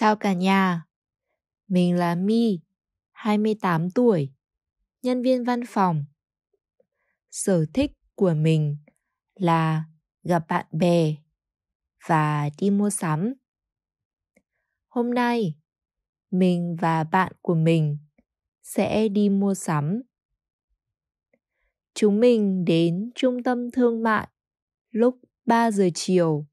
Chào cả nhà, mình là My, 28 tuổi, nhân viên văn phòng. Sở thích của mình là gặp bạn bè và đi mua sắm. Hôm nay, mình và bạn của mình sẽ đi mua sắm. Chúng mình đến trung tâm thương mại lúc 3 giờ chiều.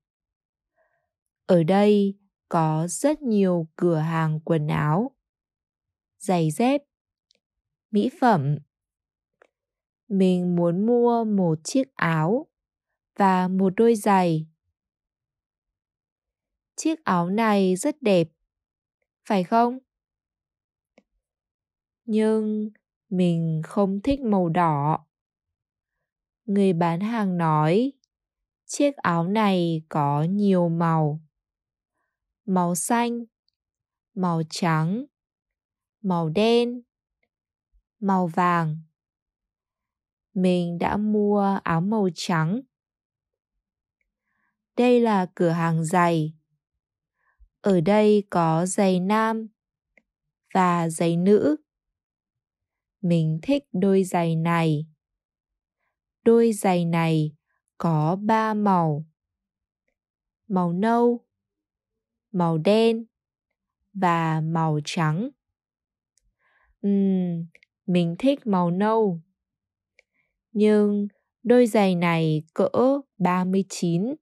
Ở đây có rất nhiều cửa hàng quần áo, giày dép, mỹ phẩm. Mình muốn mua một chiếc áo và một đôi giày. Chiếc áo này rất đẹp, phải không? Nhưng mình không thích màu đỏ. Người bán hàng nói chiếc áo này có nhiều màu màu xanh, màu trắng, màu đen, màu vàng. Mình đã mua áo màu trắng. Đây là cửa hàng giày. Ở đây có giày nam và giày nữ. Mình thích đôi giày này. Đôi giày này có ba màu. Màu nâu, màu đen và màu trắng. Ừm, mình thích màu nâu. Nhưng đôi giày này cỡ 39.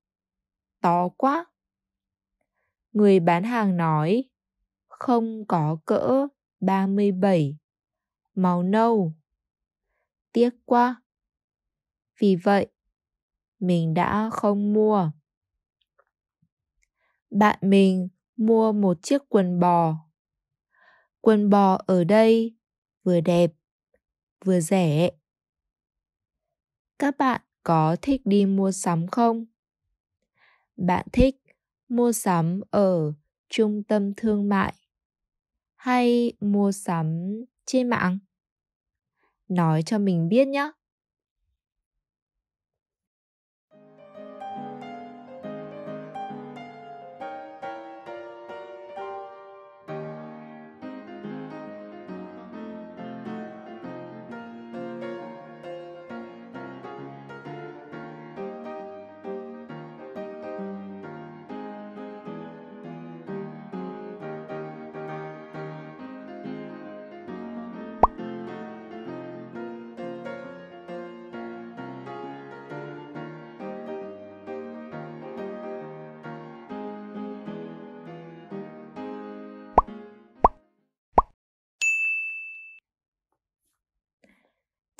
To quá. Người bán hàng nói không có cỡ 37 màu nâu. Tiếc quá. Vì vậy, mình đã không mua bạn mình mua một chiếc quần bò. Quần bò ở đây vừa đẹp vừa rẻ. Các bạn có thích đi mua sắm không? Bạn thích mua sắm ở trung tâm thương mại hay mua sắm trên mạng? Nói cho mình biết nhé.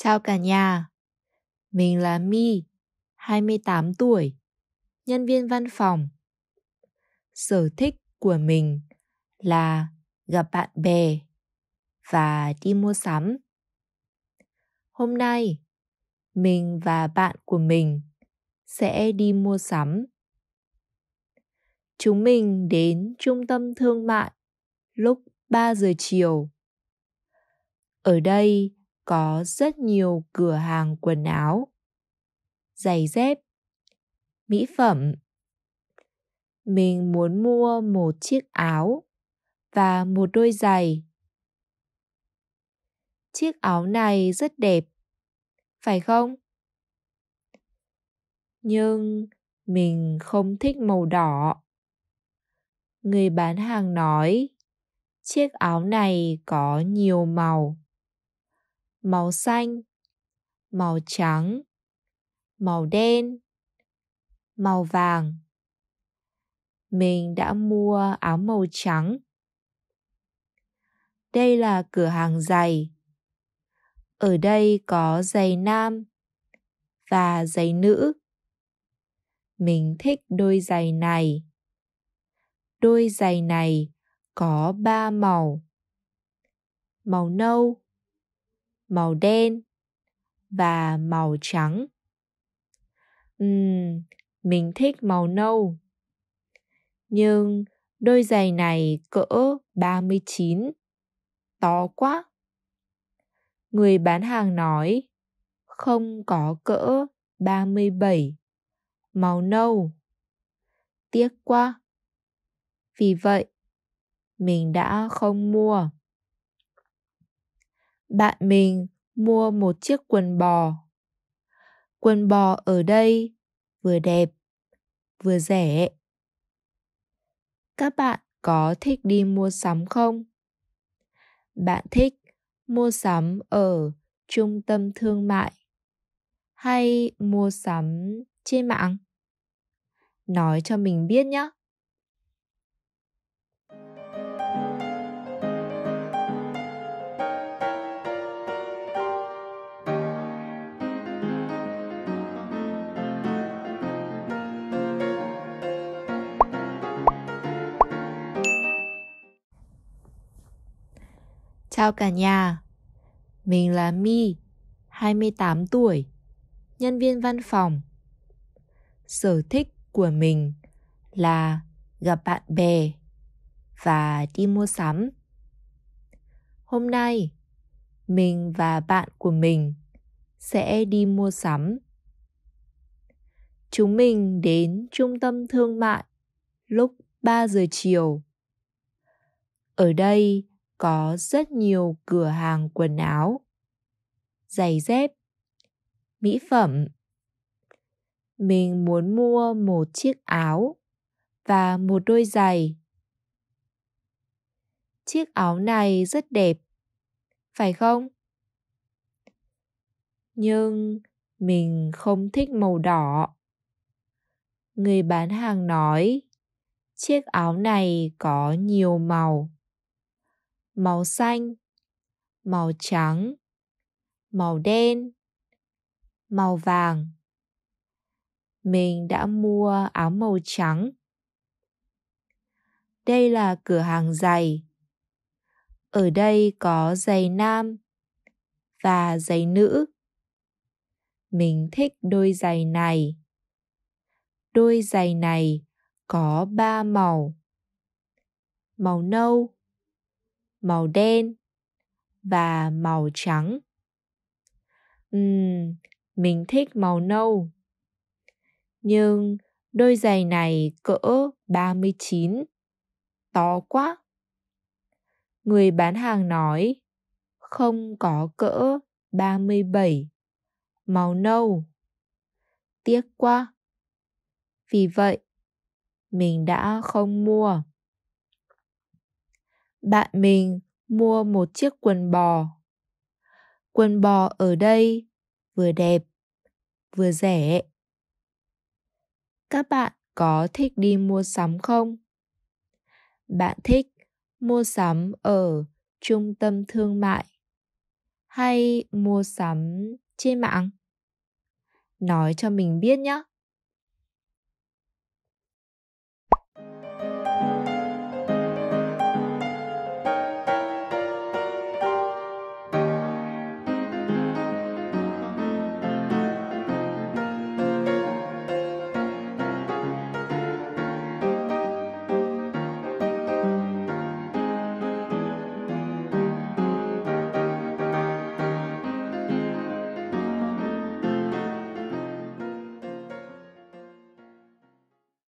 Chào cả nhà, mình là My, 28 tuổi, nhân viên văn phòng. Sở thích của mình là gặp bạn bè và đi mua sắm. Hôm nay, mình và bạn của mình sẽ đi mua sắm. Chúng mình đến trung tâm thương mại lúc 3 giờ chiều. Ở đây có rất nhiều cửa hàng quần áo, giày dép, mỹ phẩm. Mình muốn mua một chiếc áo và một đôi giày. Chiếc áo này rất đẹp, phải không? Nhưng mình không thích màu đỏ. Người bán hàng nói chiếc áo này có nhiều màu màu xanh, màu trắng, màu đen, màu vàng. Mình đã mua áo màu trắng. Đây là cửa hàng giày. Ở đây có giày nam và giày nữ. Mình thích đôi giày này. Đôi giày này có ba màu. Màu nâu, màu đen và màu trắng. Uhm, mình thích màu nâu. Nhưng đôi giày này cỡ 39. To quá. Người bán hàng nói không có cỡ 37 màu nâu. Tiếc quá. Vì vậy, mình đã không mua bạn mình mua một chiếc quần bò. Quần bò ở đây vừa đẹp vừa rẻ. Các bạn có thích đi mua sắm không? Bạn thích mua sắm ở trung tâm thương mại hay mua sắm trên mạng? Nói cho mình biết nhé. Chào cả nhà, mình là Mi, 28 tuổi, nhân viên văn phòng. Sở thích của mình là gặp bạn bè và đi mua sắm. Hôm nay, mình và bạn của mình sẽ đi mua sắm. Chúng mình đến trung tâm thương mại lúc 3 giờ chiều. Ở đây có rất nhiều cửa hàng quần áo, giày dép, mỹ phẩm. Mình muốn mua một chiếc áo và một đôi giày. Chiếc áo này rất đẹp, phải không? Nhưng mình không thích màu đỏ. Người bán hàng nói chiếc áo này có nhiều màu màu xanh, màu trắng, màu đen, màu vàng. Mình đã mua áo màu trắng. Đây là cửa hàng giày. Ở đây có giày nam và giày nữ. Mình thích đôi giày này. Đôi giày này có ba màu. Màu nâu, màu đen và màu trắng. Uhm, mình thích màu nâu. Nhưng đôi giày này cỡ 39. To quá. Người bán hàng nói không có cỡ 37 màu nâu. Tiếc quá. Vì vậy, mình đã không mua bạn mình mua một chiếc quần bò. Quần bò ở đây vừa đẹp, vừa rẻ. Các bạn có thích đi mua sắm không? Bạn thích mua sắm ở trung tâm thương mại hay mua sắm trên mạng? Nói cho mình biết nhé.